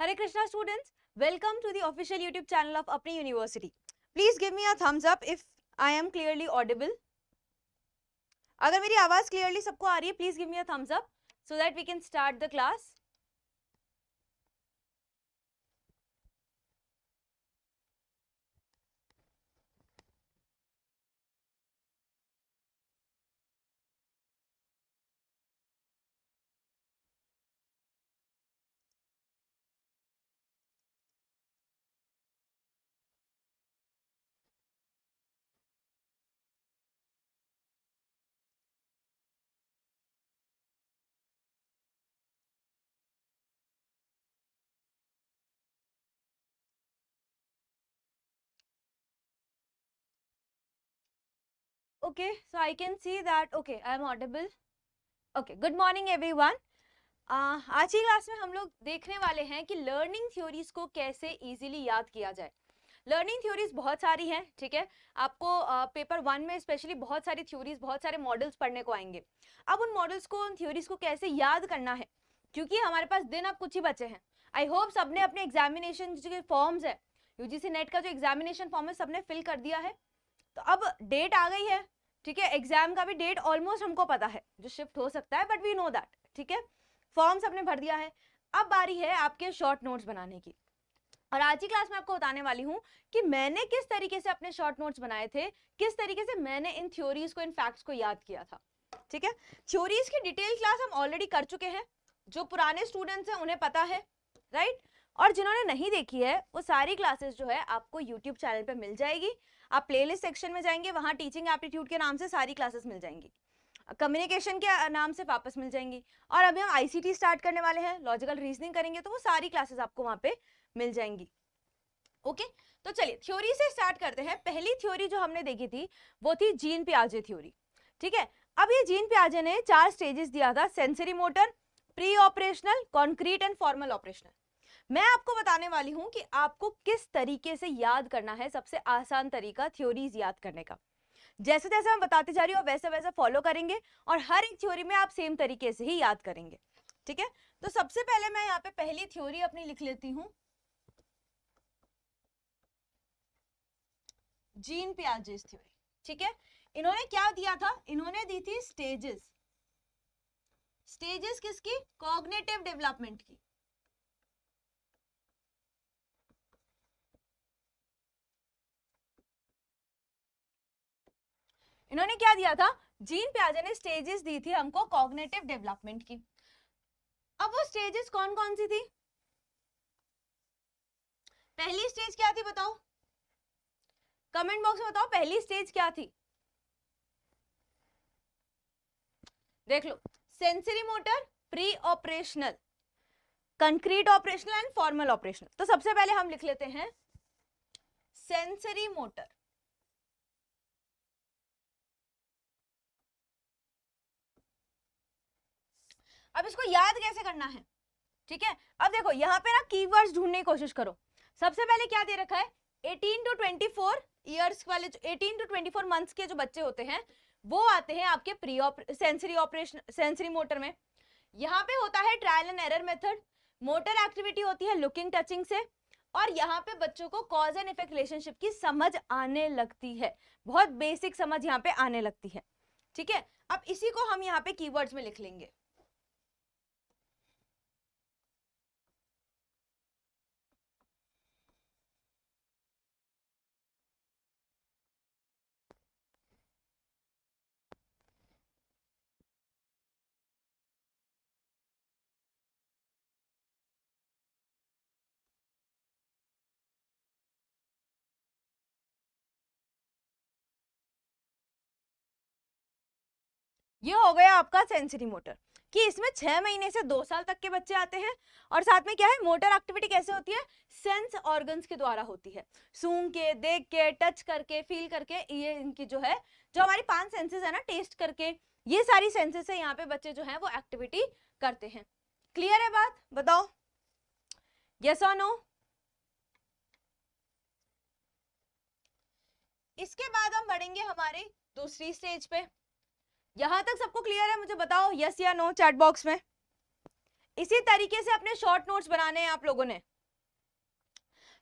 Hare Krishna students welcome to the official YouTube channel of अपनी university please give me a thumbs up if I am clearly audible अगर मेरी आवाज clearly सबको आ रही है please give me a thumbs up so that we can start the class okay so i can see that okay i am audible okay good morning everyone uh, aaj ki class में हम लोग देखने वाले हैं कि learning theories को कैसे easily याद किया जाए लर्निंग थ्योरीज बहुत सारी हैं ठीक है आपको पेपर uh, वन में स्पेशली बहुत सारी थ्योरीज बहुत सारे मॉडल्स पढ़ने को आएंगे अब उन मॉडल्स को उन थ्योरीज को कैसे याद करना है क्योंकि हमारे पास दिन अब कुछ ही बचे हैं आई होप सबने अपने एग्जामिनेशन जो फॉर्म्स है यूजीसी नेट का जो एग्जामिनेशन फॉर्म है सबने फिल कर दिया है तो अब डेट आ गई है ठीक है एग्जाम का भी डेट ऑलमोस्ट हमको पता है जो शिफ्ट हो सकता है बट वी नो दैट ठीक है फॉर्म्स हमने भर दिया है अब बारी है आपके शॉर्ट नोट्स बनाने की और आज की क्लास में आपको बताने वाली हूँ कि मैंने किस तरीके से अपने शॉर्ट नोट्स बनाए थे किस तरीके से मैंने इन थ्योरीज को इन फैक्ट्स को याद किया था ठीक है थ्योरीज की डिटेल क्लास हम ऑलरेडी कर चुके हैं जो पुराने स्टूडेंट्स हैं उन्हें पता है राइट और जिन्होंने नहीं देखी है वो सारी क्लासेस जो है आपको यूट्यूब चैनल पर मिल जाएगी आप प्लेलिस्ट सेक्शन में जाएंगे वहाँ टीचिंग एप्टीट्यूड के नाम से सारी क्लासेस मिल जाएंगी कम्युनिकेशन के नाम से वापस मिल जाएंगी और अभी हम आईसीटी स्टार्ट करने वाले हैं लॉजिकल रीजनिंग करेंगे तो वो सारी क्लासेस आपको वहाँ पे मिल जाएंगी ओके तो चलिए थ्योरी से स्टार्ट करते हैं पहली थ्योरी जो हमने देखी थी वो थी जीन प्याजे थ्योरी ठीक है अब ये जीन प्याजे ने चार स्टेजेस दिया था sensory motor pre operational concrete and formal operational मैं आपको बताने वाली हूं कि आपको किस तरीके से याद करना है सबसे आसान तरीका थ्योरीज याद करने का जैसे जैसे हम बताते जा रही हूँ वैसे वैसे फॉलो करेंगे और हर एक थ्योरी में आप सेम तरीके से ही याद करेंगे ठीक है तो सबसे पहले मैं यहाँ पे पहली थ्योरी अपनी लिख लेती हूँ जीन प्याजेस थ्योरी ठीक है इन्होंने क्या दिया था इन्होंने दी थी स्टेजेस स्टेजेस किसकी कॉग्नेटिव डेवलपमेंट की इन्होंने क्या दिया था जीन प्याजे ने स्टेजेस दी थी हमको कॉग्नेटिव डेवलपमेंट की अब वो स्टेजेस कौन कौन सी थी पहली स्टेज क्या थी बताओ कमेंट बॉक्स में बताओ पहली स्टेज क्या थी देख लो sensory motor pre operational concrete operational and formal operational तो सबसे पहले हम लिख लेते हैं सेंसरी मोटर अब इसको याद कैसे करना है ठीक है अब देखो यहाँ पे ना कीवर्ड्स ढूंढने की कोशिश करो सबसे पहले क्या दे रखा है 18 टू 24 इयर्स वाले 18 टू 24 मंथ्स के जो बच्चे होते हैं वो आते हैं आपके pre sensory operation sensory motor में यहाँ पे होता है trial and error method motor activity होती है लुकिंग टचिंग से और यहाँ पे बच्चों को कॉज एंड इफेक्ट रिलेशनशिप की समझ आने लगती है बहुत बेसिक समझ यहाँ पे आने लगती है ठीक है अब इसी को हम यहाँ पे कीवर्ड्स में लिख लेंगे ये हो गया आपका सेंसरी मोटर कि इसमें छह महीने से दो साल तक के बच्चे आते हैं और साथ में क्या है मोटर एक्टिविटी कैसे होती है सेंस ऑर्गन्स के द्वारा होती है सूंघ के देख के टच करके फील करके ये इनकी जो है जो हमारी पांच सेंसेस है ना टेस्ट करके ये सारी सेंसेस है यहाँ पे बच्चे जो है वो एक्टिविटी करते हैं क्लियर है बात बताओ यस और नो इसके बाद हम बढ़ेंगे हमारे दूसरी स्टेज पे यहाँ तक सबको क्लियर है मुझे बताओ यस या नो चैट बॉक्स में इसी तरीके से अपने शॉर्ट नोट्स बनाने हैं आप लोगों ने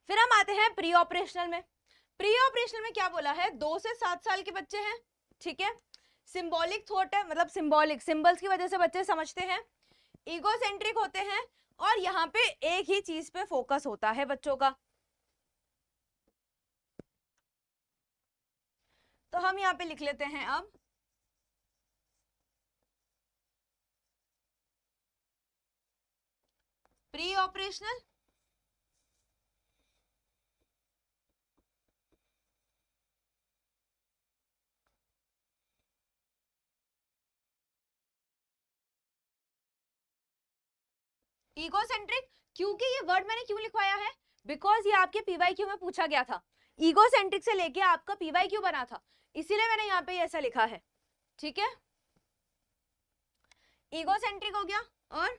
फिर हम आते हैं प्री ऑपरेशनल में प्री ऑपरेशनल में क्या बोला है दो से सात साल के बच्चे हैं ठीक है सिंबॉलिक थॉट है मतलब सिंबॉलिक सिंबल्स की वजह से बच्चे समझते हैं सेंट्रिक होते हैं और यहाँ पे एक ही चीज पे फोकस होता है बच्चों का तो हम यहाँ पे लिख लेते हैं अब प्री ऑपरेशनल ईगोसेंट्रिक क्योंकि ये वर्ड मैंने क्यों लिखवाया है बिकॉज ये आपके पीवाईक्यू में पूछा गया था ईगोसेंट्रिक से लेके आपका पीवाईक्यू बना था इसीलिए मैंने यहाँ पे ऐसा लिखा है ठीक है ईगोसेंट्रिक हो गया और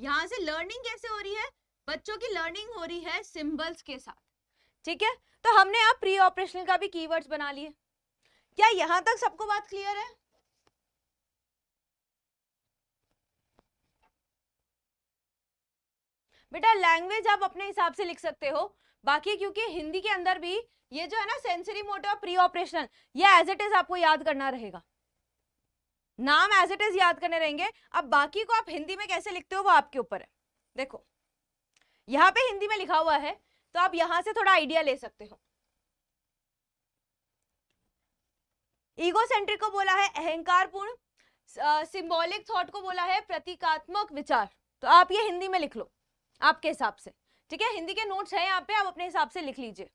यहाँ से लर्निंग कैसे हो रही है बच्चों की लर्निंग हो रही है सिंबल्स के साथ ठीक है तो हमने आप प्री ऑपरेशनल का भी कीवर्ड्स बना लिए क्या यहां तक सबको बात क्लियर है बेटा लैंग्वेज आप अपने हिसाब से लिख सकते हो बाकी क्योंकि हिंदी के अंदर भी ये जो है ना सेंसरी मोटर प्री ऑपरेशनल ये एज इट इज आपको याद करना रहेगा नाम एज इट इज याद करने रहेंगे अब बाकी को आप हिंदी में कैसे लिखते हो वो आपके ऊपर है देखो यहाँ पे हिंदी में लिखा हुआ है तो आप यहां से थोड़ा आइडिया ले सकते हो ईगो सेंट्रिक को बोला है अहंकार पूर्ण सिंबॉलिक थॉट को बोला है प्रतीकात्मक विचार तो आप ये हिंदी में लिख लो आपके हिसाब से ठीक है हिंदी के नोट्स हैं यहाँ पे आप अपने हिसाब से लिख लीजिए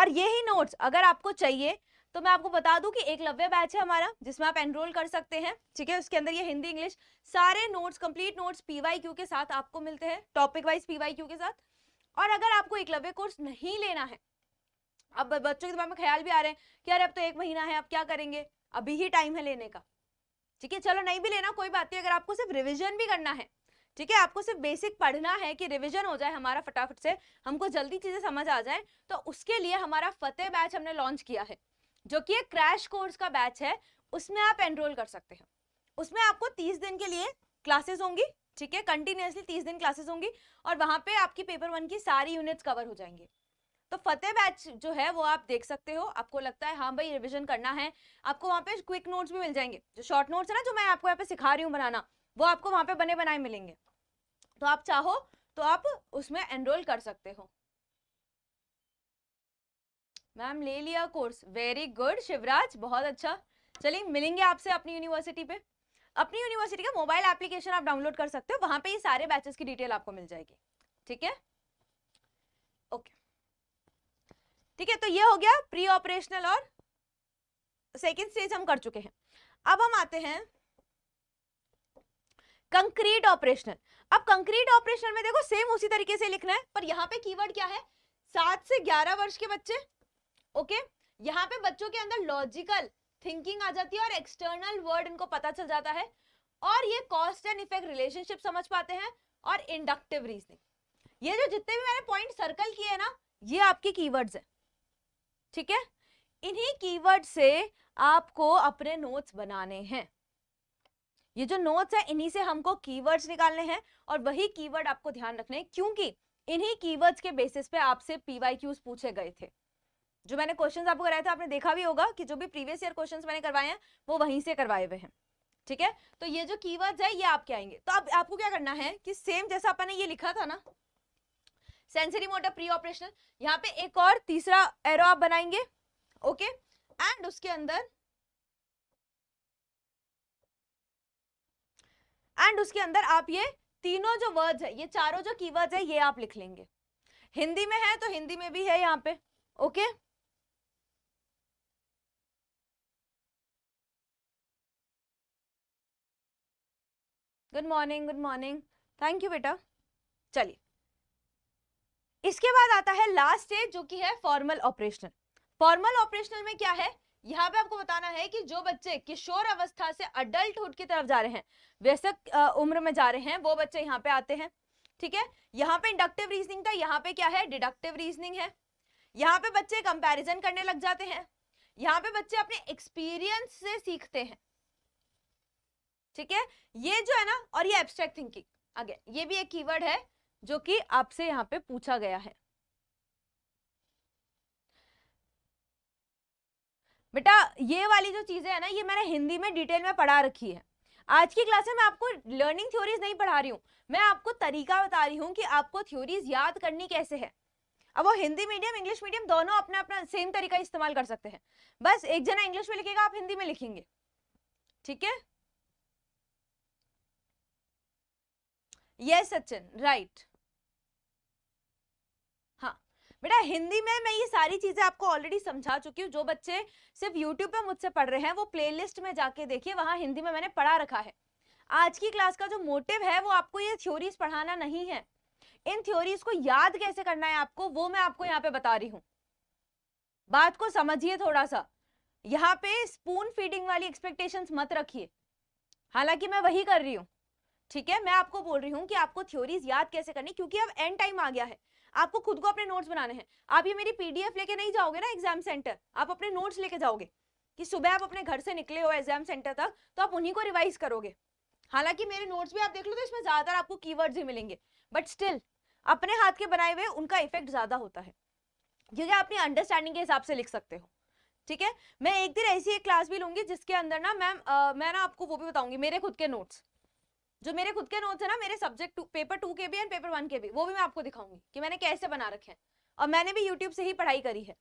और ये ही नोट्स अगर आपको चाहिए तो मैं आपको बता दूं कि एकलव्य बैच है हमारा जिसमें आप एनरोल कर सकते हैं ठीक है उसके अंदर ये हिंदी इंग्लिश सारे नोट्स कंप्लीट नोट्स पीवाईक्यू के साथ आपको मिलते हैं टॉपिक वाइज पीवाईक्यू के साथ और अगर आपको एकलव्य कोर्स नहीं लेना है अब बच्चों के दिमाग में ख्याल भी आ रहे हैं कि अरे अब तो एक महीना है अब क्या करेंगे अभी ही टाइम है लेने का ठीक है चलो नहीं भी लेना कोई बात नहीं अगर आपको सिर्फ रिविजन भी करना है ठीक है आपको सिर्फ बेसिक पढ़ना है कि रिवीजन हो जाए हमारा फटाफट से हमको जल्दी चीजें समझ आ जाए तो उसके लिए हमारा फतेह बैच हमने लॉन्च किया है जो कि एक क्रैश कोर्स का बैच है उसमें आप एनरोल कर सकते हैं उसमें आपको तीस दिन के लिए क्लासेस होंगी ठीक है कंटिन्यूसली तीस दिन क्लासेस होंगी और वहाँ पे आपकी पेपर वन की सारी यूनिट्स कवर हो जाएंगे तो फतेह बैच जो है वो आप देख सकते हो आपको लगता है हाँ भाई रिविजन करना है आपको वहाँ पे क्विक नोट्स भी मिल जाएंगे जो शॉर्ट नोट्स है ना जो मैं आपको यहाँ पे सिखा रही हूँ बनाना वो आपको वहाँ पे बने बनाए मिलेंगे तो आप चाहो तो आप उसमें एनरोल कर सकते हो मैम ले लिया कोर्स वेरी गुड शिवराज बहुत अच्छा चलिए मिलेंगे आपसे अपनी यूनिवर्सिटी पे अपनी यूनिवर्सिटी का मोबाइल एप्लीकेशन आप डाउनलोड कर सकते हो वहां पे ये सारे बैचेस की डिटेल आपको मिल जाएगी ठीक है ओके ठीक है तो ये हो गया प्री ऑपरेशनल और सेकेंड स्टेज हम कर चुके हैं अब हम आते हैं कंक्रीट ऑपरेशनल अब कंक्रीट ऑपरेशनल में देखो सेम उसी तरीके से लिखना है पर यहाँ पे कीवर्ड क्या है सात से ग्यारह वर्ष के बच्चे ओके यहाँ पे बच्चों के अंदर लॉजिकल थिंकिंग आ जाती है और एक्सटर्नल वर्ड इनको पता चल जाता है और ये कॉस्ट एंड इफेक्ट रिलेशनशिप समझ पाते हैं और इंडक्टिव रीजनिंग ये जो जितने भी मैंने पॉइंट सर्कल किए हैं ना ये आपके कीवर्ड्स हैं ठीक है इन्हीं कीवर्ड से आपको अपने नोट्स बनाने हैं ये जो नोट्स है इन्हीं से हमको कीवर्ड्स निकालने हैं और वही कीवर्ड आपको ध्यान रखने हैं क्योंकि इन्हीं कीवर्ड्स के बेसिस पे आपसे पीवाई पूछे गए थे जो मैंने क्वेश्चंस आपको कराए थे आपने देखा भी होगा कि जो भी प्रीवियस ईयर क्वेश्चंस मैंने करवाए हैं वो वहीं से करवाए हुए हैं ठीक है तो ये जो कीवर्ड्स है ये आपके आएंगे तो अब आपको क्या करना है कि सेम जैसा आपने ये लिखा था ना सेंसरी मोटर प्री ऑपरेशनल यहाँ पे एक और तीसरा एरो आप बनाएंगे ओके एंड उसके अंदर एंड उसके अंदर आप ये तीनों जो वर्ड्स है ये चारों जो कीवर्ड्स है ये आप लिख लेंगे हिंदी में है तो हिंदी में भी है यहाँ पे okay okay? Good morning good morning thank you बेटा चलिए इसके बाद आता है लास्ट स्टेज जो कि है फॉर्मल ऑपरेशनल फॉर्मल ऑपरेशनल में क्या है यहाँ पे आपको बताना है कि जो बच्चे किशोर अवस्था से अडल्टुड की तरफ जा रहे हैं वयस्क उम्र में जा रहे हैं वो बच्चे यहाँ पे आते हैं ठीक है यहाँ पे इंडक्टिव रीजनिंग था यहाँ पे क्या है डिडक्टिव रीजनिंग है यहाँ पे बच्चे कंपेरिजन करने लग जाते हैं यहाँ पे बच्चे अपने एक्सपीरियंस से सीखते हैं ठीक है ये जो है ना और ये एब्स्ट्रैक्ट थिंकिंग आगे ये भी एक कीवर्ड है जो कि आपसे यहाँ पे पूछा गया है बेटा ये वाली जो चीज़ें है ना ये मैंने हिंदी में डिटेल में पढ़ा रखी है आज की क्लास में मैं आपको लर्निंग थ्योरीज नहीं पढ़ा रही हूँ मैं आपको तरीका बता रही हूँ कि आपको थ्योरीज याद करनी कैसे है अब वो हिंदी मीडियम इंग्लिश मीडियम दोनों अपना अपना सेम तरीका इस्तेमाल कर सकते हैं बस एक जना इंग्लिश में लिखेगा आप हिंदी में लिखेंगे ठीक है यस सचिन राइट हाँ बेटा हिंदी में मैं ये सारी चीजें आपको ऑलरेडी समझा चुकी हूँ जो बच्चे सिर्फ यूट्यूब पे मुझसे पढ़ रहे हैं वो प्लेलिस्ट में जाके देखिए वहाँ हिंदी में मैंने पढ़ा रखा है आज की क्लास का जो मोटिव है वो आपको ये थ्योरीज पढ़ाना नहीं है इन थ्योरीज को याद कैसे करना है आपको वो मैं आपको यहाँ पे बता रही हूँ बात को समझिए थोड़ा सा यहाँ पे स्पून फीडिंग वाली एक्सपेक्टेशन मत रखिए हालांकि मैं वही कर रही हूँ ठीक है मैं आपको बोल रही हूँ कि आपको थ्योरीज याद कैसे करनी क्योंकि अब एंड टाइम आ गया है आपको खुद को अपने नोट्स बनाने हैं आप ये मेरी पीडीएफ लेके नहीं जाओगे ना एग्जाम सेंटर आप अपने नोट्स लेके जाओगे कि सुबह आप अपने घर से निकले हो एग्जाम सेंटर तक तो आप उन्हीं को रिवाइज करोगे हालांकि मेरे नोट्स भी आप देख लो तो इसमें ज्यादातर आपको कीवर्ड्स ही मिलेंगे बट स्टिल अपने हाथ के बनाए हुए उनका इफेक्ट ज्यादा होता है क्योंकि आप अपनी अंडरस्टैंडिंग के हिसाब से लिख सकते हो ठीक है मैं एक दिन ऐसी एक क्लास भी लूंगी जिसके अंदर ना मैम मैं ना आपको वो भी बताऊंगी मेरे खुद के नोट्स जो मेरे खुद के नोट्स है ना मेरे सब्जेक्ट पेपर टू के भी एंड पेपर वन के भी वो भी मैं आपको दिखाऊंगी कि मैंने कैसे बना रखे हैं और मैंने भी यूट्यूब से ही पढ़ाई करी है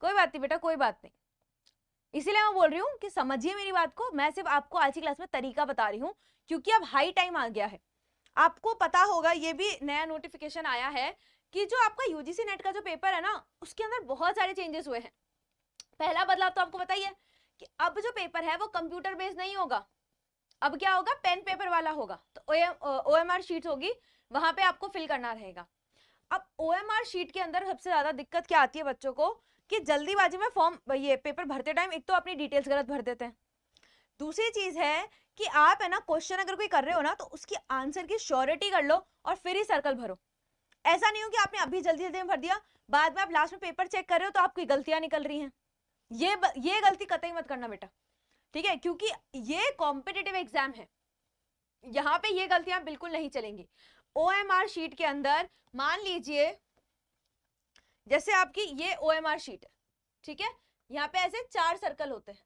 कोई बात नहीं बेटा कोई बात नहीं इसीलिए मैं बोल रही हूँ कि समझिए मेरी बात को मैं सिर्फ आपको आज की क्लास में तरीका बता रही हूँ क्योंकि अब हाई टाइम आ गया है आपको पता होगा ये भी नया नोटिफिकेशन आया है कि जो आपका यूजीसी नेट का जो पेपर है ना उसके अंदर बहुत सारे चेंजेस हुए हैं पहला बदलाव तो आपको बताइए कि अब जो पेपर है वो कंप्यूटर बेस्ड नहीं होगा अब क्या होगा पेन पेपर वाला होगा तो ओ एम आर शीट होगी वहां पे आपको फिल करना रहेगा अब ओ एम आर शीट के अंदर सबसे ज्यादा दिक्कत क्या आती है बच्चों को कि जल्दीबाजी में फॉर्म ये पेपर भरते टाइम एक तो अपनी डिटेल्स गलत भर देते हैं दूसरी चीज है कि आप है ना क्वेश्चन अगर कोई कर रहे हो ना तो उसकी आंसर की श्योरिटी कर लो और फिर ही सर्कल भरो ऐसा नहीं हो कि आपने अभी जल्दी जल्दी में भर दिया बाद में आप लास्ट में पेपर चेक कर रहे हो तो आपकी गलतियां निकल रही हैं ये ये गलती कतई मत करना बेटा ठीक है क्योंकि ये कॉम्पिटेटिव एग्जाम है यहाँ पे ये गलतियां बिल्कुल नहीं चलेंगी ओ शीट के अंदर मान लीजिए जैसे आपकी ये ओ शीट है ठीक है यहाँ पे ऐसे चार सर्कल होते हैं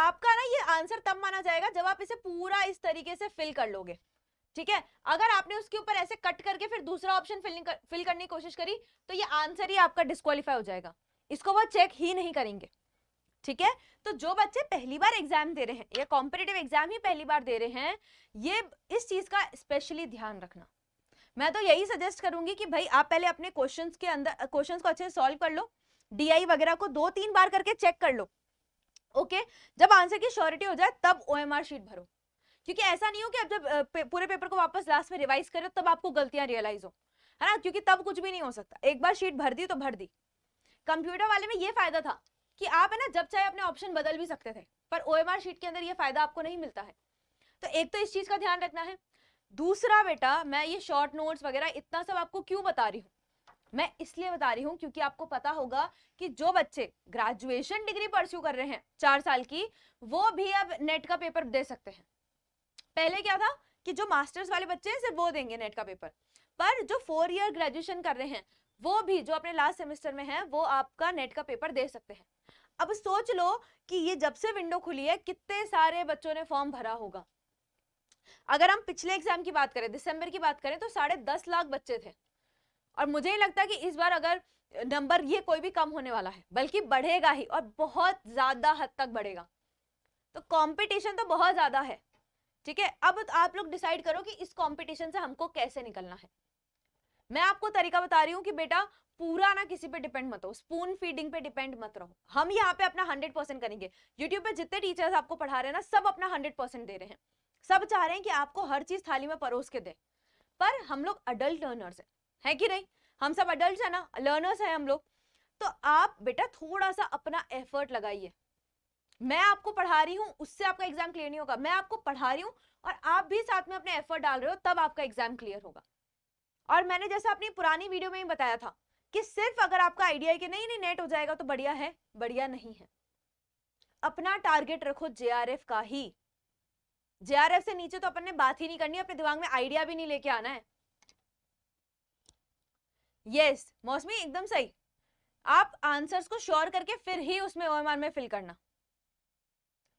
आपका ना ये आंसर तब माना जाएगा जब आप इसे पूरा इस तरीके से फिल कर लोगे ठीक है अगर आपने उसके ऊपर ऐसे कट करके फिर दूसरा ऑप्शन फिलिंग कर, फिल करने की कोशिश करी तो ये आंसर ही आपका डिस्कालीफाई हो जाएगा इसको वो चेक ही नहीं करेंगे ठीक है तो जो बच्चे पहली बार एग्जाम दे रहे हैं या कॉम्पिटेटिव एग्जाम ही पहली बार दे रहे हैं ये इस चीज का स्पेशली ध्यान रखना मैं तो यही सजेस्ट करूंगी कि भाई आप पहले अपने क्वेश्चंस के अंदर क्वेश्चंस को अच्छे से सॉल्व कर लो डीआई वगैरह को दो तीन बार करके चेक कर लो ओके जब आंसर की श्योरिटी हो जाए तब ओएमआर शीट भरो क्योंकि ऐसा नहीं हो कि आप जब पूरे पेपर को वापस लास्ट में रिवाइज करें तब आपको गलतियां रियलाइज हो है ना क्योंकि तब कुछ भी नहीं हो सकता एक बार शीट भर दी तो भर दी कंप्यूटर वाले में ये फायदा था कि आप है ना जब चाहे अपने ऑप्शन बदल भी सकते थे पर ओ शीट के अंदर ये फायदा आपको नहीं मिलता है तो एक तो इस चीज का ध्यान रखना है दूसरा बेटा मैं ये शॉर्ट नोट्स वगैरह इतना सब आपको क्यों बता रही हूँ मैं इसलिए बता रही हूँ क्योंकि आपको पता होगा कि जो बच्चे ग्रेजुएशन डिग्री परस्यू कर रहे हैं चार साल की वो भी अब नेट का पेपर दे सकते हैं पहले क्या था कि जो मास्टर्स वाले बच्चे हैं सिर्फ वो देंगे नेट का पेपर पर जो फोर ईयर ग्रेजुएशन कर रहे हैं वो भी जो अपने लास्ट सेमेस्टर में है वो आपका नेट का पेपर दे सकते हैं अब सोच लो कि ये जब से विंडो खुली है कितने सारे बच्चों ने फॉर्म भरा होगा अगर हम पिछले एग्जाम की बात करें दिसंबर की बात करें तो साढ़े दस लाख बच्चे थे और मुझे ही लगता है कि इस बार अगर नंबर ये कोई भी कम होने वाला है बल्कि बढ़ेगा ही और बहुत ज़्यादा हद तक बढ़ेगा तो कंपटीशन तो बहुत ज़्यादा है ठीक है अब आप लोग डिसाइड करो कि इस कंपटीशन से हमको कैसे निकलना है मैं आपको तरीका बता रही हूँ कि बेटा पूरा ना किसी पे डिपेंड मत हो स्पून फीडिंग पे डिपेंड मत रहो हम यहाँ पे अपना हंड्रेड परसेंट करेंगे यूट्यूब पे जितने टीचर्स आपको पढ़ा रहे हैं ना सब अपना हंड्रेड परसेंट दे रहे हैं सब चाह रहे हैं कि आपको हर चीज थाली में परोस के दे पर हम लोग अडल्ट लर्नर्स है, है कि नहीं हम सब अडल्ट है ना लर्नर्स है हम लोग तो आप बेटा थोड़ा सा अपना एफर्ट लगाइए मैं आपको पढ़ा रही हूँ उससे आपका एग्जाम क्लियर नहीं होगा मैं आपको पढ़ा रही हूँ और आप भी साथ में अपने एफर्ट डाल रहे हो तब आपका एग्जाम क्लियर होगा और मैंने जैसा अपनी पुरानी वीडियो में ही बताया था कि सिर्फ अगर आपका आइडिया है कि नहीं नहीं नेट हो जाएगा तो बढ़िया है बढ़िया नहीं है अपना टारगेट रखो जेआरएफ का ही जेआरएफ से नीचे तो अपन ने बात ही नहीं करनी अपने दिमाग में आइडिया भी नहीं लेके आना है यस मौसमी एकदम सही आप आंसर्स को श्योर करके फिर ही उसमें ओएमआर में फिल करना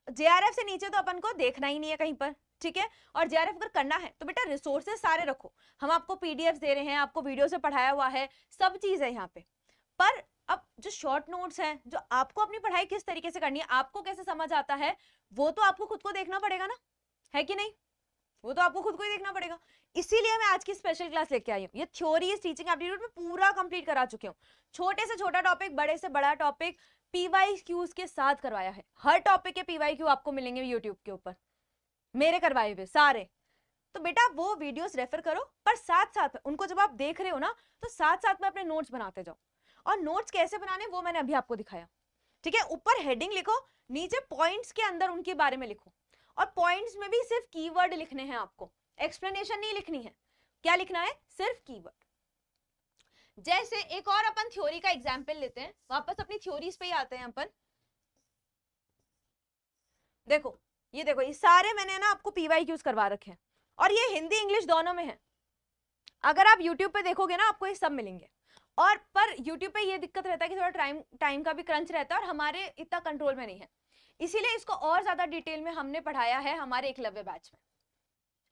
जेआरएफ से नीचे तो अपन को देखना ही नहीं है कहीं पर ठीक है और जेआरएफ अगर करना है तो बेटा रिसोर्सेज सारे रखो हम आपको पीडीएफ दे रहे हैं आपको वीडियो से पढ़ाया हुआ है सब चीज है यहाँ पे पर अब जो शॉर्ट नोट्स हैं जो आपको अपनी पढ़ाई किस तरीके से करनी है आपको कैसे समझ आता है वो तो आपको खुद को देखना पड़ेगा ना है कि नहीं वो तो आपको खुद को ही देखना पड़ेगा इसीलिए मैं आज की स्पेशल क्लास लेके आई हूँ ये थ्योरी टीचिंग एप्टीट्यूड में पूरा कंप्लीट करा चुके हूँ छोटे से छोटा टॉपिक बड़े से बड़ा टॉपिक पीवाई क्यूज के साथ करवाया है हर टॉपिक के पीवाई क्यू आपको मिलेंगे यूट्यूब के ऊपर मेरे करवाए हुए सारे तो बेटा वो वीडियोस रेफर करो पर साथ साथ उनको जब आप देख रहे हो ना तो साथ साथ में अपने नोट्स बनाते जाओ और नोट्स कैसे बनाने वो मैंने अभी आपको दिखाया ठीक है ऊपर हेडिंग लिखो नीचे पॉइंट्स के अंदर उनके बारे में लिखो और पॉइंट्स में भी सिर्फ कीवर्ड लिखने हैं आपको एक्सप्लेनेशन नहीं लिखनी है क्या लिखना है सिर्फ कीवर्ड जैसे एक और अपन थ्योरी का एग्जाम्पल लेते हैं वापस अपनी थ्योरीज पे ही आते हैं अपन देखो ये देखो ये सारे मैंने ना आपको पीवाई क्यूज करवा रखे हैं और ये हिंदी इंग्लिश दोनों में है अगर आप यूट्यूब पे देखोगे ना आपको ये सब मिलेंगे और पर यूट्यूब पे ये दिक्कत रहता है कि थोड़ा टाइम टाइम का भी क्रंच रहता है और हमारे इतना कंट्रोल में नहीं है इसीलिए इसको और ज़्यादा डिटेल में हमने पढ़ाया है हमारे एकलव्य बैच में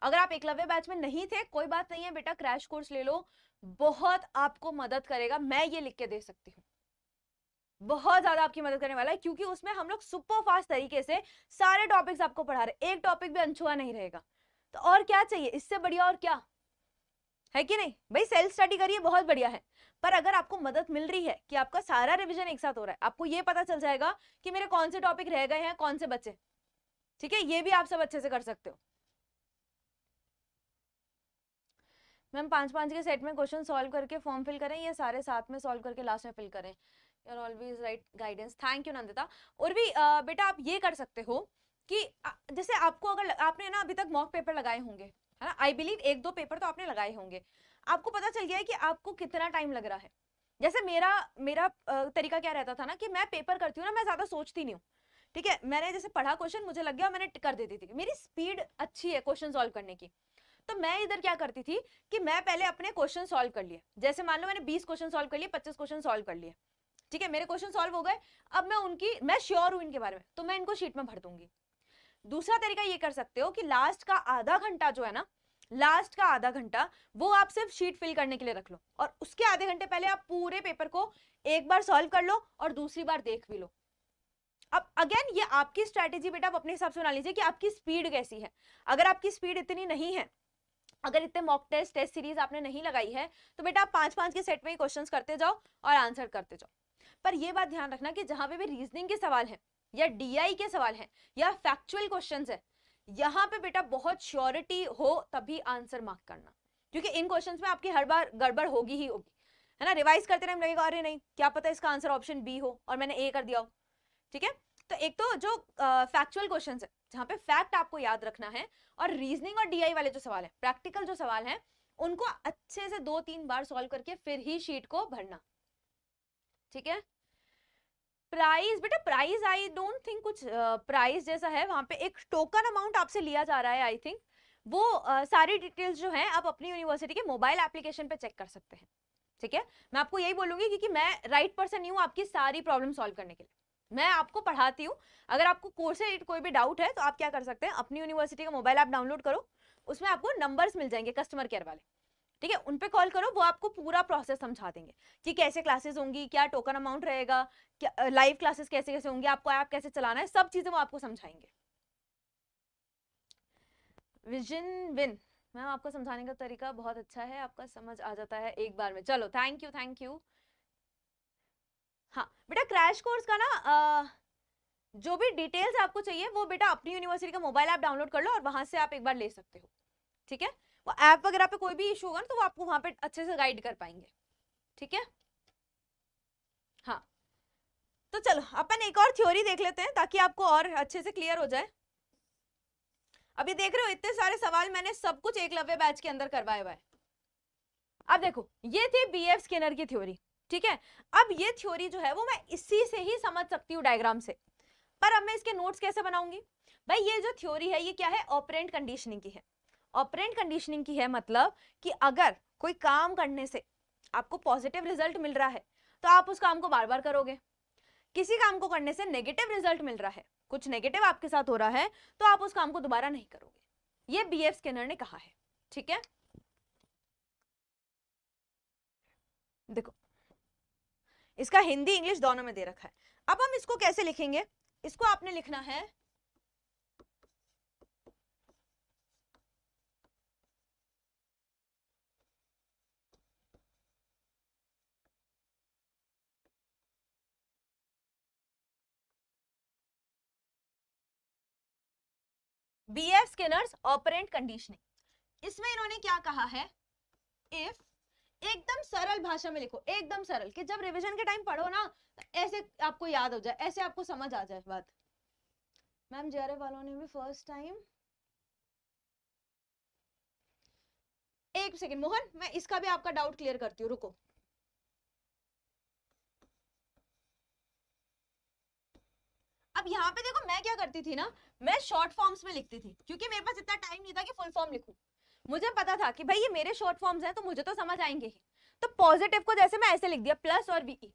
अगर आप एकलव्य बैच में नहीं थे कोई बात नहीं है बेटा क्रैश कोर्स ले लो बहुत आपको मदद करेगा मैं ये लिख के दे सकती हूँ बहुत ज्यादा आपकी मदद करने वाला है क्योंकि उसमें हम लोग सुपर फास्ट तरीके से सारे टॉपिक्स आपको पढ़ा रहे एक टॉपिक भी अनछुआ नहीं रहेगा तो और क्या चाहिए इससे बढ़िया और क्या है कि नहीं भाई सेल्फ स्टडी करिए बहुत बढ़िया है पर अगर आपको मदद मिल रही है कि आपका सारा रिविजन एक साथ हो रहा है आपको ये पता चल जाएगा कि मेरे कौन से टॉपिक रह गए हैं कौन से बच्चे ठीक है ये भी आप सब अच्छे से कर सकते हो मैम पाँच पाँच के सेट में क्वेश्चन सॉल्व करके फॉर्म फिल करें या सारे साथ में सॉल्व करके लास्ट में फिल करें your always right guidance thank you Nandita और भी बेटा आप ये कर सकते हो कि जैसे आपको अगर आपने ना अभी तक मॉक पेपर लगाए होंगे है ना आई बिलीव एक दो पेपर तो आपने लगाए होंगे आपको पता चल गया है कि आपको कितना टाइम लग रहा है जैसे मेरा मेरा तरीका क्या रहता था ना कि मैं पेपर करती हूँ ना मैं ज़्यादा सोचती नहीं हूँ ठीक है मैंने जैसे पढ़ा क्वेश्चन मुझे लग गया मैंने कर देती थी मेरी स्पीड अच्छी है क्वेश्चन सॉल्व करने की तो मैं इधर क्या करती थी कि मैं पहले अपने क्वेश्चन सोल्व कर लिए जैसे मान लो मैंने बीस क्वेश्चन सोल्व कर लिए पच्चीस क्वेश्चन सोल्व कर लिए ठीक है मेरे क्वेश्चन सोल्व हो गए अब मैं उनकी मैं श्योर हूँ इनके बारे में तो मैं इनको शीट में भर दूंगी दूसरा तरीका ये कर सकते हो कि लास्ट का आधा घंटा जो है ना लास्ट का आधा घंटा वो आप सिर्फ शीट फिल करने के लिए रख लो और उसके आधे घंटे पहले आप पूरे पेपर को एक बार सॉल्व कर लो और दूसरी बार देख भी लो अब अगेन ये आपकी स्ट्रेटेजी बेटा आप अपने हिसाब से बना लीजिए कि आपकी स्पीड कैसी है अगर आपकी स्पीड इतनी नहीं है अगर इतने मॉक टेस्ट टेस्ट सीरीज आपने नहीं लगाई है तो बेटा आप पांच पांच के सेट में ही क्वेश्चन करते जाओ और आंसर करते जाओ पर यह बात ध्यान रखना कि जहां पे भी रीजनिंग के सवाल है या डीआई के सवाल है या फैक्चुअल क्वेश्चन है यहाँ पे बेटा बहुत श्योरिटी हो तभी आंसर मार्क करना क्योंकि इन क्वेश्चन में आपकी हर बार गड़बड़ होगी ही होगी है ना रिवाइज करते टाइम लगेगा अरे नहीं क्या पता इसका आंसर ऑप्शन बी हो और मैंने ए कर दिया हो ठीक है तो एक तो जो फैक्चुअल uh, क्वेश्चन है जहाँ पे फैक्ट आपको याद रखना है और रीजनिंग और डी वाले जो सवाल है प्रैक्टिकल जो सवाल है उनको अच्छे से दो तीन बार सॉल्व करके फिर ही शीट को भरना ठीक है प्राइस बेटा प्राइस आई डोंट थिंक कुछ प्राइस uh, जैसा है वहां पे एक टोकन अमाउंट आपसे लिया जा रहा है आई थिंक वो uh, सारी डिटेल्स जो है आप अपनी यूनिवर्सिटी के मोबाइल एप्लीकेशन पे चेक कर सकते हैं ठीक है मैं आपको यही बोलूंगी क्योंकि मैं राइट पर्सन नहीं हूँ आपकी सारी प्रॉब्लम सॉल्व करने के लिए मैं आपको पढ़ाती हूँ अगर आपको कोर्स रिलेटेड कोई भी डाउट है तो आप क्या कर सकते हैं अपनी यूनिवर्सिटी का मोबाइल ऐप डाउनलोड करो उसमें आपको नंबर्स मिल जाएंगे कस्टमर केयर वाले ठीक है उन पर कॉल करो वो आपको पूरा प्रोसेस समझा देंगे कि कैसे क्लासेस होंगी क्या टोकन अमाउंट रहेगा क्या लाइव क्लासेस कैसे कैसे होंगे आपको ऐप कैसे चलाना है सब चीज़ें वो आपको समझाएंगे विजन विन मैम आपको समझाने का तरीका बहुत अच्छा है आपका समझ आ जाता है एक बार में चलो थैंक यू थैंक यू हाँ बेटा क्रैश कोर्स का ना आ, जो भी डिटेल्स आपको चाहिए वो बेटा अपनी यूनिवर्सिटी का मोबाइल ऐप डाउनलोड कर लो और वहाँ से आप एक बार ले सकते हो ठीक है वो ऐप वगैरह पे कोई भी इशू होगा ना तो वो आपको वहाँ पे अच्छे से गाइड कर पाएंगे ठीक है हाँ तो चलो अपन एक और थ्योरी देख लेते हैं ताकि आपको और अच्छे से क्लियर हो जाए अभी देख रहे हो इतने सारे सवाल मैंने सब कुछ एकलव्य बैच के अंदर करवाए हुआ है अब देखो ये थी बी एफ स्किनर की थ्योरी ठीक है अब ये थ्योरी जो है वो मैं इसी से ही समझ सकती हूँ डायग्राम से पर अब मैं इसके नोट्स कैसे बनाऊंगी भाई ये जो थ्योरी है ये क्या है ऑपरेंट कंडीशनिंग की है ऑपरेंट कंडीशनिंग की है मतलब कि अगर कोई काम करने से आपको पॉजिटिव रिजल्ट मिल रहा है तो आप उस काम को बार बार करोगे किसी काम को करने से नेगेटिव रिजल्ट मिल रहा है कुछ नेगेटिव आपके साथ हो रहा है तो आप उस काम को दोबारा नहीं करोगे ये बी एफ स्कैनर ने कहा है ठीक है देखो इसका हिंदी इंग्लिश दोनों में दे रखा है अब हम इसको कैसे लिखेंगे इसको आपने लिखना है B F Skinner's operant conditioning इसमें इन्होंने क्या कहा है इफ एकदम सरल भाषा में लिखो एकदम सरल कि जब रिवीजन के टाइम पढ़ो ना तो ऐसे आपको याद हो जाए ऐसे आपको समझ आ जाए बात मैम जेरे वालों ने भी फर्स्ट टाइम एक सेकेंड मोहन मैं इसका भी आपका डाउट क्लियर करती हूँ रुको अब यहाँ पे देखो मैं क्या करती थी ना मैं शॉर्ट फॉर्म्स में लिखती थी क्योंकि मेरे पास इतना टाइम नहीं था कि फुल फॉर्म लिखूं मुझे पता था कि भाई ये मेरे शॉर्ट फॉर्म्स हैं तो मुझे तो समझ आएंगे ही तो पॉजिटिव को जैसे मैं ऐसे लिख दिया प्लस और बीई e।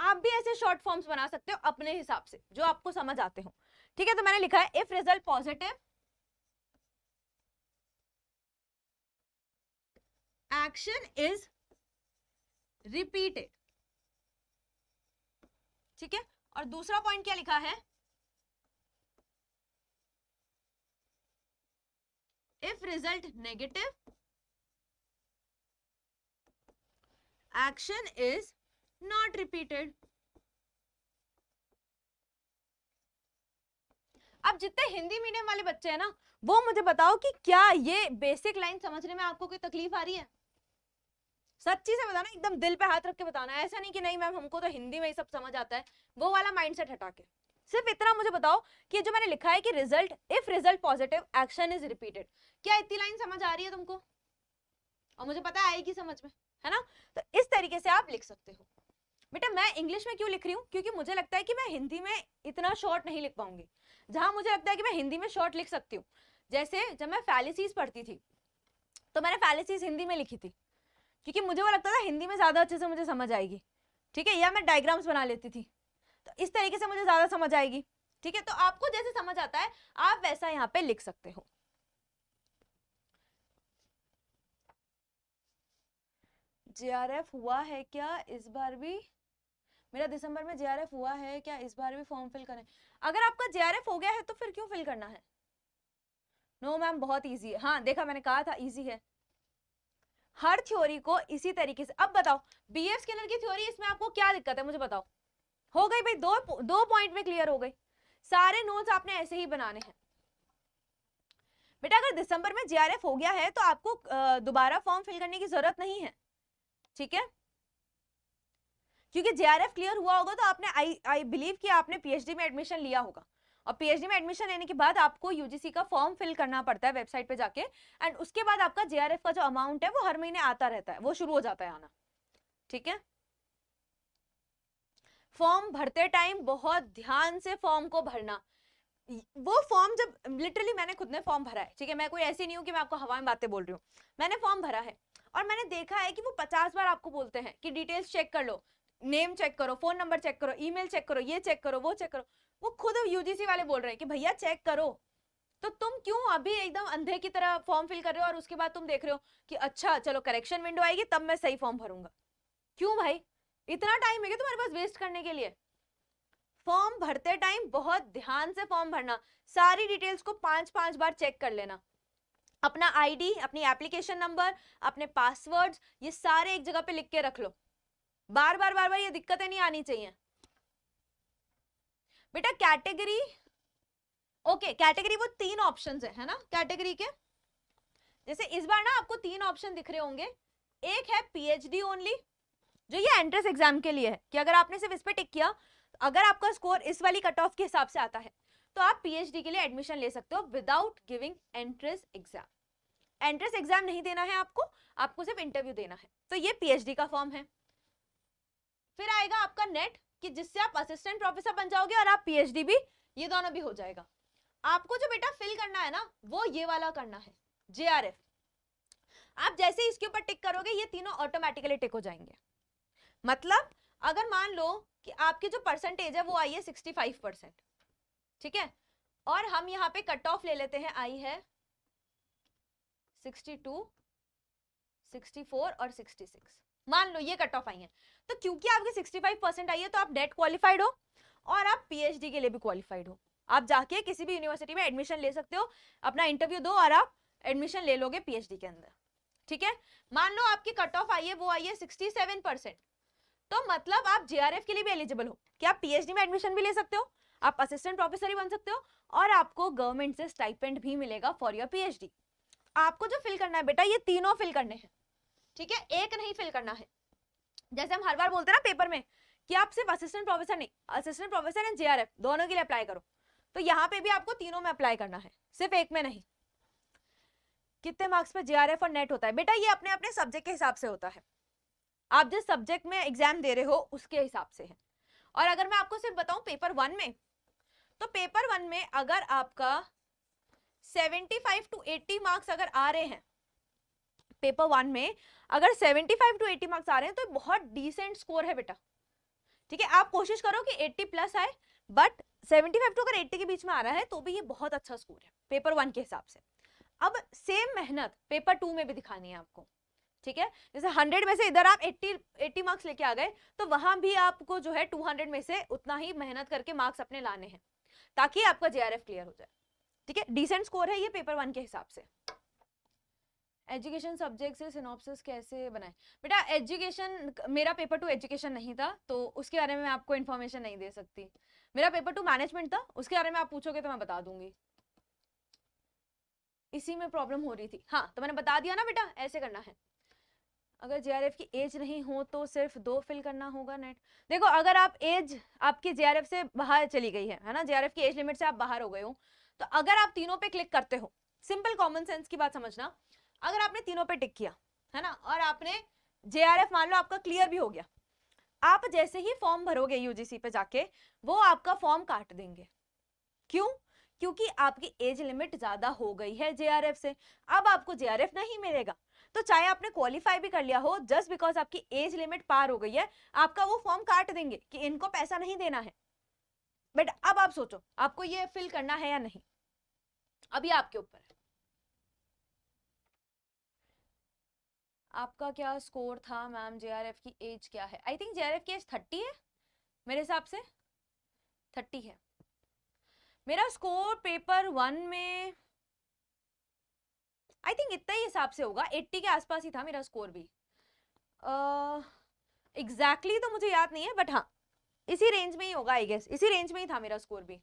आप भी ऐसे शॉर्ट फॉर्म्स बना सकते हो अपने हिसाब से जो आपको समझ आते हो ठीक है तो मैंने लिखा है if result positive action is repeated ठीक है और दूसरा पॉइंट क्या लिखा है if result negative action is not repeated अब जितने हिंदी मीडियम वाले बच्चे हैं ना वो मुझे बताओ कि क्या ये बेसिक लाइन समझने में आपको कोई तकलीफ आ रही है सच्ची से बताना एकदम दिल पे हाथ रख के बताना ऐसा नहीं कि नहीं मैम हमको तो हिंदी में ही सब समझ आता है वो वाला माइंडसेट हटा के सिर्फ इतना मुझे बताओ कि जो मैंने लिखा है कि result if result positive action is repeated क्या इतनी लाइन समझ आ रही है तुमको और मुझे पता आएगी समझ में है ना तो इस तरीके से आप लिख सकते हो बेटा मैं इंग्लिश में क्यों लिख रही हूँ क्योंकि मुझे लगता है कि मैं हिंदी में इतना शॉर्ट नहीं लिख पाऊंगी जहां मुझे लगता है कि मैं हिंदी में शॉर्ट लिख सकती हूँ जैसे जब मैं फैलिसीज पढ़ती थी तो मैंने फैलिसीज हिंदी में लिखी थी क्योंकि मुझे वो लगता था हिंदी में ज्यादा अच्छे से मुझे समझ आएगी ठीक है या मैं डायग्राम्स बना लेती थी तो इस तरीके से मुझे ज़्यादा समझ आएगी ठीक है तो आपको जैसे समझ आता है आप वैसा यहाँ पे लिख सकते हो जेआरएफ हुआ है क्या इस बार भी मेरा दिसंबर में जेआरएफ हुआ है क्या इस बार भी फॉर्म फिल करें अगर आपका जेआरएफ हो गया है तो फिर क्यों फिल करना है नो no, मैम बहुत इजी है हाँ देखा मैंने कहा था इजी है हर थ्योरी को इसी तरीके से अब बताओ बीएफ स्कैनर की थ्योरी इसमें आपको क्या दिक्कत है मुझे बताओ हो गई भाई दो दो पॉइंट में क्लियर हो गई सारे नोट्स आपने ऐसे ही बनाने हैं बेटा अगर दिसंबर में जीआरएफ हो गया है तो आपको दोबारा फॉर्म फिल करने की जरूरत नहीं है ठीक है क्योंकि जे क्लियर हुआ होगा तो आपने आई आई बिलीव कि आपने पीएचडी में एडमिशन लिया होगा और पीएचडी में एडमिशन लेने के बाद आपको यूजीसी का फॉर्म फिल करना पड़ता है वेबसाइट पे जाके एंड उसके बाद आपका जे का जो अमाउंट है वो हर महीने आता रहता है वो शुरू हो जाता है आना ठीक है फॉर्म भरते टाइम बहुत ध्यान से फॉर्म को भरना वो फॉर्म जब लिटरली मैंने खुद ने फॉर्म भरा है ठीक है मैं कोई ऐसी नहीं हूँ कि मैं आपको हवा में बातें बोल रही हूँ मैंने फॉर्म भरा है और मैंने देखा है कि वो पचास बार आपको बोलते हैं कि डिटेल्स चेक कर लो नेम चेक करो फोन नंबर चेक करो ईमेल चेक करो ये चेक करो वो चेक करो वो खुद यूजीसी वाले बोल रहे हैं कि भैया चेक करो तो तुम क्यों अभी एकदम अंधे की तरह फॉर्म फिल कर रहे हो और उसके बाद तुम देख रहे हो कि अच्छा चलो करेक्शन विंडो आएगी तब मैं सही फॉर्म भरूंगा क्यों भाई इतना टाइम है क्या तुम्हारे पास वेस्ट करने के लिए फॉर्म भरते टाइम बहुत ध्यान से फॉर्म भरना सारी डिटेल्स को पांच पांच बार चेक कर लेना अपना आईडी अपनी एप्लीकेशन नंबर अपने पासवर्ड्स ये सारे एक जगह पे लिख के रख लो बार बार बार बार ये दिक्कतें नहीं आनी चाहिए बेटा कैटेगरी ओके कैटेगरी वो तीन ऑप्शंस है, है ना कैटेगरी के जैसे इस बार ना आपको तीन ऑप्शन दिख रहे होंगे एक है पीएचडी ओनली जो ये एंट्रेंस एग्जाम के लिए है कि अगर आपने सिर्फ इस पर टिक किया अगर आपका स्कोर इस वाली कट ऑफ के हिसाब से आता है तो आप पीएचडी के लिए एडमिशन ले सकते हो without giving entrance exam entrance exam नहीं देना है आपको आपको सिर्फ इंटरव्यू देना है तो ये पी का फॉर्म है फिर आएगा आपका नेट कि जिससे आप असिस्टेंट प्रोफेसर बन जाओगे और आप पीएचडी भी ये दोनों भी हो जाएगा आपको जो बेटा फिल करना है ना वो ये वाला करना है जे आप जैसे इसके ऊपर टिक करोगे ये तीनों ऑटोमेटिकली टिक हो जाएंगे मतलब अगर मान लो कि आपकी जो परसेंटेज है वो आई है सिक्सटी फाइव परसेंट ठीक है और हम यहाँ पे कट ऑफ ले लेते हैं आई है सिक्सटी टू सिक्सटी फोर और सिक्सटी सिक्स मान लो ये कट ऑफ आई है तो क्योंकि आपकी सिक्सटी फाइव परसेंट आई है तो आप डेट क्वालिफाइड हो और आप पीएचडी के लिए भी क्वालिफाइड हो आप जाके किसी भी यूनिवर्सिटी में एडमिशन ले सकते हो अपना इंटरव्यू दो और आप एडमिशन ले लोगे पीएचडी के अंदर ठीक है मान लो आपकी कट ऑफ आई है वो आई है सिक्सटी सेवन परसेंट तो मतलब आप जेआरएफ के लिए भी एलिजिबल हो क्या आप पीएचडी में एडमिशन भी ले सकते हो आप असिस्टेंट प्रोफेसर ही बन सकते हो और आपको गवर्नमेंट से स्टाइपेंड भी मिलेगा फॉर योर पीएचडी आपको जो फिल करना है बेटा ये तीनों फिल करने हैं ठीक है एक नहीं फिल करना है जैसे हम हर बार बोलते हैं ना पेपर में कि आप सिर्फ असिस्टेंट प्रोफेसर नहीं असिस्टेंट प्रोफेसर एंड जेआरएफ दोनों के लिए अप्लाई करो तो यहाँ पे भी आपको तीनों में अप्लाई करना है सिर्फ एक में नहीं कितने मार्क्स पर जेआरएफ और नेट होता है बेटा ये अपने अपने सब्जेक्ट के हिसाब से होता है आप जिस सब्जेक्ट में एग्जाम दे रहे हो उसके हिसाब से है और अगर मैं आपको सिर्फ बताऊं पेपर वन में तो पेपर वन में अगर आपका seventy five to eighty marks अगर आ रहे हैं पेपर वन में अगर seventy five to eighty marks आ रहे हैं तो बहुत डिसेंट स्कोर है बेटा ठीक है आप कोशिश करो कि एट्टी प्लस आए बट सेवेंटी फाइव टू अगर एट्टी के बीच में आ रहा है तो भी ये बहुत अच्छा स्कोर है पेपर वन के हिसाब से अब सेम मेहनत पेपर टू में भी दिखानी है आपको ठीक है जैसे हंड्रेड में से इधर आप एट्टी एट्टी मार्क्स लेके आ गए तो वहां भी आपको जो है टू हंड्रेड में से उतना ही मेहनत करके मार्क्स अपने लाने हैं ताकि आपका जे क्लियर हो जाए ठीक है डिसेंट स्कोर है ये पेपर वन के हिसाब से एजुकेशन सब्जेक्ट से सिनॉप्सिस कैसे बनाए बेटा एजुकेशन मेरा पेपर टू एजुकेशन नहीं था तो उसके बारे में मैं आपको इन्फॉर्मेशन नहीं दे सकती मेरा पेपर टू मैनेजमेंट था उसके बारे में आप पूछोगे तो मैं बता दूंगी इसी में प्रॉब्लम हो रही थी हाँ तो मैंने बता दिया ना बेटा ऐसे करना है अगर जे की एज नहीं हो तो सिर्फ दो फिल करना होगा नेट देखो अगर आप एज आपकी जे से बाहर चली गई है है ना जे की एज लिमिट से आप बाहर हो गए हो तो अगर आप तीनों पे क्लिक करते हो सिंपल कॉमन सेंस की बात समझना अगर आपने तीनों पे टिक किया है ना और आपने जे मान लो आपका क्लियर भी हो गया आप जैसे ही फॉर्म भरोगे यूजीसी पे जाके वो आपका फॉर्म काट देंगे क्यों क्योंकि आपकी एज लिमिट ज्यादा हो गई है जे से अब आपको जे नहीं मिलेगा तो चाहे आपने क्वालिफाई भी कर लिया हो जस्ट बिकॉज आपकी एज लिमिट पार हो गई है आपका वो फॉर्म काट देंगे कि इनको पैसा नहीं देना है बट अब आप सोचो आपको ये फिल करना है या नहीं अभी आपके ऊपर है आपका क्या स्कोर था मैम जेआरएफ की एज क्या है आई थिंक जेआरएफ की एज थर्टी है मेरे हिसाब से थर्टी है मेरा स्कोर पेपर वन में आई थिंक इतना ही हिसाब से होगा एट्टी के आसपास ही था मेरा स्कोर भी एग्जैक्टली uh, exactly तो मुझे याद नहीं है बट हाँ इसी रेंज में ही होगा आई गेस इसी रेंज में ही था मेरा स्कोर भी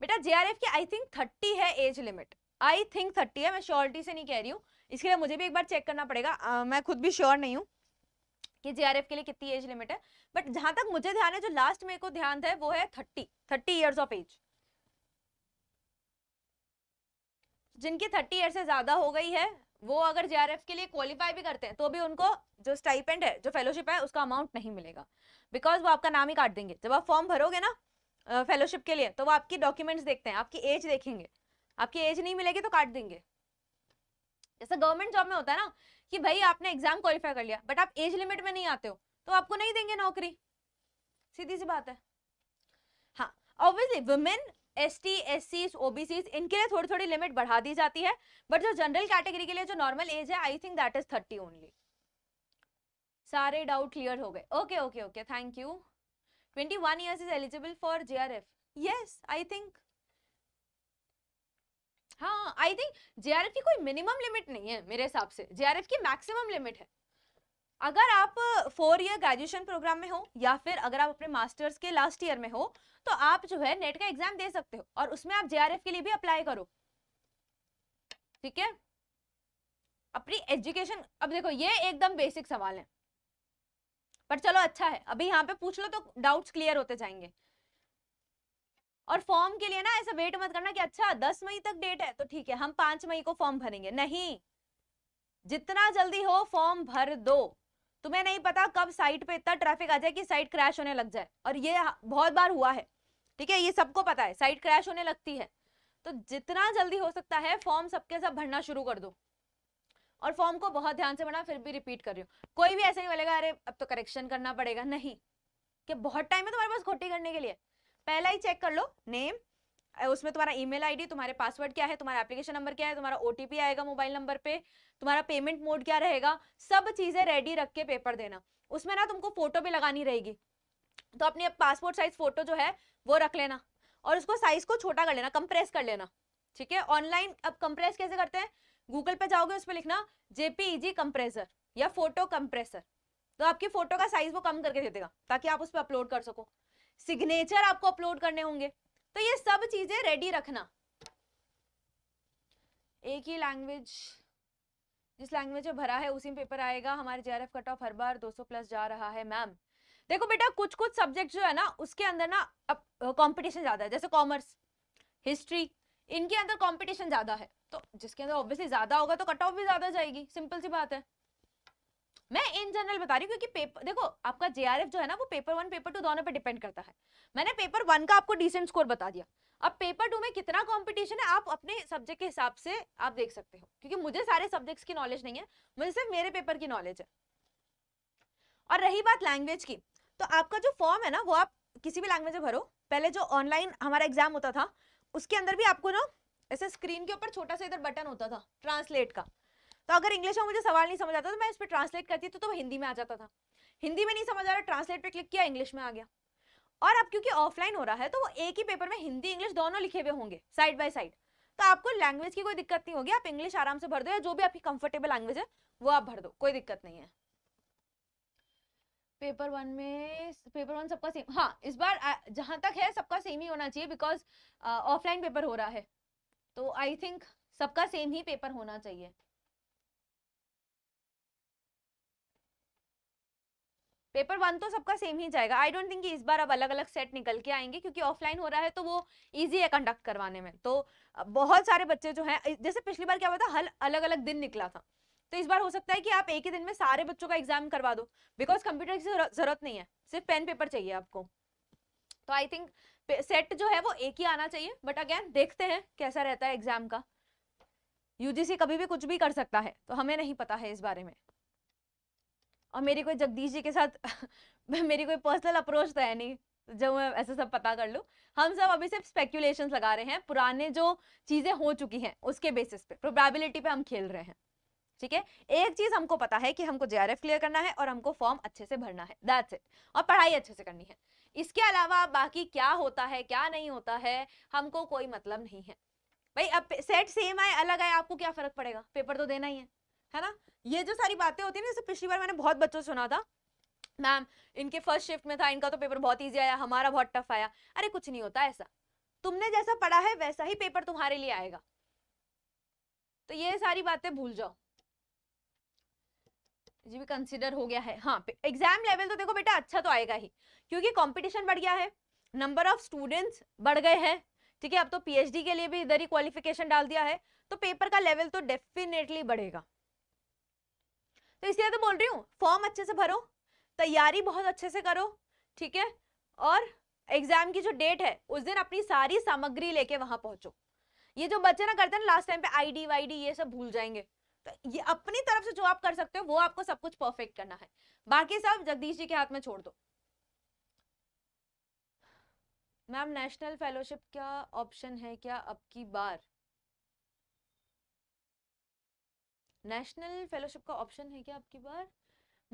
बेटा जेआरएफ की आई थिंक थर्टी है age limit I think thirty है मैं श्योरिटी से नहीं कह रही हूँ इसके लिए मुझे भी एक बार चेक करना पड़ेगा uh, मैं खुद भी श्योर नहीं हूँ कि एफ के लिए कितनी एज लिमिट है बट जहां तक मुझे ध्यान है जो लास्ट मेरे को ध्यान था वो है thirty thirty years of age जिनकी थर्टी ईयर से ज़्यादा हो गई है वो अगर जे के लिए क्वालिफाई भी करते हैं तो भी उनको जो स्टाइपेंड है जो फेलोशिप है उसका अमाउंट नहीं मिलेगा बिकॉज वो आपका नाम ही काट देंगे जब आप फॉर्म भरोगे ना फेलोशिप के लिए तो वो आपकी डॉक्यूमेंट्स देखते हैं आपकी एज देखेंगे आपकी एज नहीं मिलेगी तो काट देंगे जैसे गवर्नमेंट जॉब में होता है ना कि भाई आपने एग्जाम क्वालिफाई कर लिया बट आप एज लिमिट में नहीं आते हो तो आपको नहीं देंगे नौकरी सीधी सी बात है हाँ obviously women S T S Cs OBCs इनके लिए थोड़ी थोड़ी लिमिट बढ़ा दी जाती है बट जो जनरल कैटेगरी के लिए जो नॉर्मल एज है I think that is thirty only सारे डाउट क्लियर हो गए okay okay okay thank you twenty one years is eligible for J R F yes I think हाँ I think J R F की कोई minimum limit नहीं है मेरे हिसाब से जे आर एफ की मैक्सिमम लिमिट है अगर आप फोर ईयर ग्रेजुएशन प्रोग्राम में हो या फिर अगर आप अपने मास्टर्स के लास्ट ईयर में हो तो आप जो है नेट का एग्जाम दे सकते हो और उसमें आप जे के लिए भी अप्लाई करो ठीक है अपनी एजुकेशन अब देखो ये एकदम बेसिक सवाल है पर चलो अच्छा है अभी यहाँ पे पूछ लो तो डाउट्स क्लियर होते जाएंगे और फॉर्म के लिए ना ऐसा वेट मत करना कि अच्छा दस मई तक डेट है तो ठीक है हम पांच मई को फॉर्म भरेंगे नहीं जितना जल्दी हो फॉर्म भर दो तुम्हें नहीं पता कब साइट पे इतना ट्रैफिक आ जाए कि साइट क्रैश होने लग जाए और ये बहुत बार हुआ है ठीक है ये सबको पता है साइट क्रैश होने लगती है तो जितना जल्दी हो सकता है फॉर्म सबके सब भरना शुरू कर दो और फॉर्म को बहुत ध्यान से भरना फिर भी रिपीट कर रही हूँ कोई भी ऐसा नहीं बोलेगा अरे अब तो करेक्शन करना पड़ेगा नहीं कि बहुत टाइम है तुम्हारे पास खोटी करने के लिए पहला ही चेक कर लो नेम उसमें तुम्हारा ईमेल आईडी तुम्हारे पासवर्ड क्या है तुम्हारा एप्लीकेशन नंबर क्या है तुम्हारा ओटीपी आएगा मोबाइल नंबर पे तुम्हारा पेमेंट मोड क्या रहेगा सब चीजें रेडी रख के पेपर देना उसमें ना तुमको फोटो भी लगानी रहेगी तो अपनी पासपोर्ट साइज फोटो जो है वो रख लेना और उसको साइज को छोटा कर लेना कंप्रेस कर लेना ठीक है ऑनलाइन अब कंप्रेस कैसे करते हैं गूगल पे जाओगे उस पर लिखना जेपीजी कंप्रेसर e या फोटो कंप्रेसर तो आपकी फोटो का साइज वो कम करके दे देगा ताकि आप उस पर अपलोड कर सको सिग्नेचर आपको अपलोड करने होंगे तो ये सब चीजें रेडी रखना एक ही लैंग्वेज जिस लैंग्वेज में भरा है उसी में पेपर आएगा हमारे जेआरएफ कट ऑफ हर बार 200 प्लस जा रहा है मैम देखो बेटा कुछ कुछ सब्जेक्ट जो है ना उसके अंदर ना कंपटीशन ज्यादा है जैसे कॉमर्स हिस्ट्री इनके अंदर कंपटीशन ज्यादा है तो जिसके अंदर ऑब्वियसली ज्यादा होगा तो कट ऑफ भी ज्यादा जाएगी सिंपल सी बात है मैं इन जनरल बता रही हूँ क्योंकि पेपर देखो आपका जेआरएफ जो है ना वो पेपर वन पेपर टू दोनों पे डिपेंड करता है मैंने पेपर वन का आपको डिसेंट स्कोर बता दिया अब पेपर टू में कितना कंपटीशन है आप अपने सब्जेक्ट के हिसाब से आप देख सकते हो क्योंकि मुझे सारे सब्जेक्ट्स की नॉलेज नहीं है मुझे सिर्फ मेरे पेपर की नॉलेज है और रही बात लैंग्वेज की तो आपका जो फॉर्म है ना वो आप किसी भी लैंग्वेज में भरो पहले जो ऑनलाइन हमारा एग्जाम होता था उसके अंदर भी आपको ना ऐसे स्क्रीन के ऊपर छोटा सा इधर बटन होता था ट्रांसलेट का तो अगर इंग्लिश में मुझे सवाल नहीं समझ आता तो मैं इस पर ट्रांसलेट करती तो, तो हिंदी में आ जाता था हिंदी में नहीं समझ आ रहा ट्रांसलेट पर क्लिक किया इंग्लिश में आ गया और अब क्योंकि ऑफलाइन हो रहा है तो वो एक ही पेपर में हिंदी इंग्लिश दोनों लिखे हुए होंगे साइड बाय साइड तो आपको लैंग्वेज की कोई दिक्कत नहीं होगी आप इंग्लिश आराम से भर दो या जो भी आपकी कंफर्टेबल लैंग्वेज है वो आप भर दो कोई दिक्कत नहीं है पेपर वन में पेपर वन सबका सेम हाँ इस बार जहाँ तक है सबका सेम ही होना चाहिए बिकॉज ऑफलाइन पेपर हो रहा है तो आई थिंक सबका सेम ही पेपर होना चाहिए पेपर वन तो सबका सेम ही जाएगा आई डोंट थिंक इस बार अब अलग अलग सेट निकल के आएंगे क्योंकि ऑफलाइन हो रहा है तो वो इजी है कंडक्ट करवाने में तो बहुत सारे बच्चे जो हैं जैसे पिछली बार क्या हुआ था हल अलग अलग दिन निकला था तो इस बार हो सकता है कि आप एक ही दिन में सारे बच्चों का एग्जाम करवा दो बिकॉज कंप्यूटर की जरूरत नहीं है सिर्फ पेन पेपर चाहिए आपको तो आई थिंक सेट जो है वो एक ही आना चाहिए बट अगेन देखते हैं कैसा रहता है एग्जाम का यूजीसी कभी भी कुछ भी कर सकता है तो हमें नहीं पता है इस बारे में और मेरी कोई जगदीश जी के साथ मेरी कोई पर्सनल अप्रोच तो है नहीं जब मैं ऐसे सब पता कर लूँ हम सब अभी सिर्फ स्पेक्यूलेशन लगा रहे हैं पुराने जो चीज़ें हो चुकी हैं उसके बेसिस पे प्रोबेबिलिटी पे हम खेल रहे हैं ठीक है एक चीज़ हमको पता है कि हमको जे क्लियर करना है और हमको फॉर्म अच्छे से भरना है दैट्स इट और पढ़ाई अच्छे से करनी है इसके अलावा बाकी क्या होता है क्या नहीं होता है हमको कोई मतलब नहीं है भाई अब सेट सेम आए अलग आए आपको क्या फ़र्क पड़ेगा पेपर तो देना ही है है ना ये जो सारी बातें होती है ना पिछली बार मैंने बहुत बच्चों सुना था मैम इनके फर्स्ट शिफ्ट में था इनका तो पेपर बहुत ईजी आया हमारा बहुत टफ आया अरे कुछ नहीं होता ऐसा तुमने जैसा पढ़ा है वैसा ही पेपर तुम्हारे लिए आएगा तो ये सारी बातें भूल जाओ जी भी कंसिडर हो गया है हाँ एग्जाम लेवल तो देखो बेटा अच्छा तो आएगा ही क्योंकि कंपटीशन बढ़ गया है नंबर ऑफ स्टूडेंट्स बढ़ गए हैं ठीक है अब तो पीएचडी के लिए भी इधर ही क्वालिफिकेशन डाल दिया है तो पेपर का लेवल तो डेफिनेटली बढ़ेगा तो इसलिए तो बोल रही हूँ फॉर्म अच्छे से भरो तैयारी बहुत अच्छे से करो ठीक है और एग्जाम की जो डेट है उस दिन अपनी सारी सामग्री लेके वहां पहुंचो ये जो बच्चे ना करते हैं लास्ट टाइम पे आईडी वाईडी ये सब भूल जाएंगे तो ये अपनी तरफ से जो आप कर सकते हो वो आपको सब कुछ परफेक्ट करना है बाकी सब जगदीश जी के हाथ में छोड़ दो मैम नेशनल फेलोशिप क्या ऑप्शन है क्या अब बार नेशनल फेलोशिप का ऑप्शन है क्या आपकी बार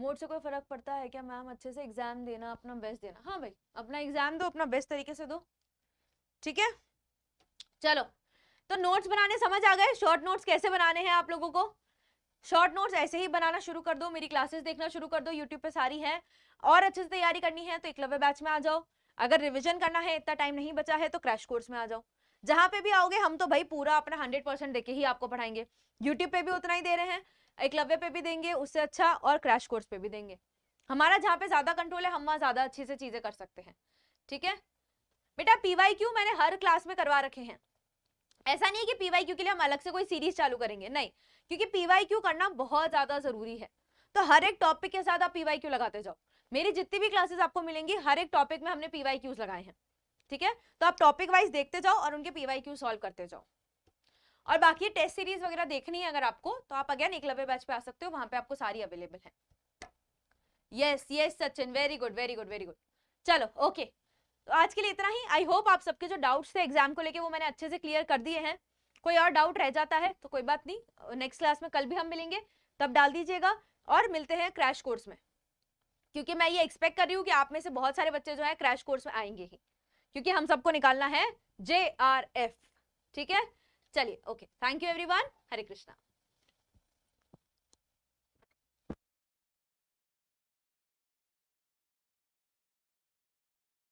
मोड से कोई फ़र्क पड़ता है क्या मैम अच्छे से एग्ज़ाम देना अपना बेस्ट देना हाँ भाई अपना एग्ज़ाम दो अपना बेस्ट तरीके से दो ठीक है चलो तो नोट्स बनाने समझ आ गए शॉर्ट नोट्स कैसे बनाने हैं आप लोगों को शॉर्ट नोट्स ऐसे ही बनाना शुरू कर दो मेरी क्लासेस देखना शुरू कर दो यूट्यूब पे सारी है और अच्छे से तैयारी करनी है तो इकलव्य बैच में आ जाओ अगर रिविजन करना है इतना टाइम नहीं बचा है तो क्रैश कोर्स में आ जाओ जहां पे भी आओगे हम तो भाई पूरा अपना हंड्रेड परसेंट देके ही आपको पढ़ाएंगे यूट्यूब पे भी उतना ही दे रहे हैं एकलव्य पे भी देंगे उससे अच्छा और क्रैश कोर्स पे भी देंगे हमारा जहाँ पे ज्यादा कंट्रोल है हम वहाँ ज्यादा अच्छी से चीजें कर सकते हैं ठीक है बेटा पीवाई क्यू मैंने हर क्लास में करवा रखे हैं ऐसा नहीं है कि पीवाई क्यू के लिए हम अलग से कोई सीरीज चालू करेंगे नहीं क्योंकि पीवाई क्यू करना बहुत ज्यादा जरूरी है तो हर एक टॉपिक के साथ आप पीवाई क्यू लगाते जाओ मेरी जितनी भी क्लासेस आपको मिलेंगी हर एक टॉपिक में हमने पीवाई क्यूज लगाए हैं ठीक है तो आप टॉपिक वाइज देखते जाओ और उनके पीवाई क्यू सॉल्व करते जाओ और बाकी टेस्ट सीरीज वगैरह देखनी है अगर आपको तो आप अगेन एकलव्य बैच पे आ सकते हो वहां पे आपको सारी अवेलेबल है yes yes Sachin very good very good very good चलो ओके तो आज के लिए इतना ही आई होप आप सबके जो डाउट्स थे एग्जाम को लेके वो मैंने अच्छे से क्लियर कर दिए हैं कोई और डाउट रह जाता है तो कोई बात नहीं नेक्स्ट क्लास में कल भी हम मिलेंगे तब डाल दीजिएगा और मिलते हैं क्रैश कोर्स में क्योंकि मैं ये एक्सपेक्ट कर रही हूँ कि आप में से बहुत सारे बच्चे जो है क्रैश कोर्स में आएंगे ही क्योंकि हम सबको निकालना है जे आर एफ ठीक है चलिए okay thank you everyone Hare Krishna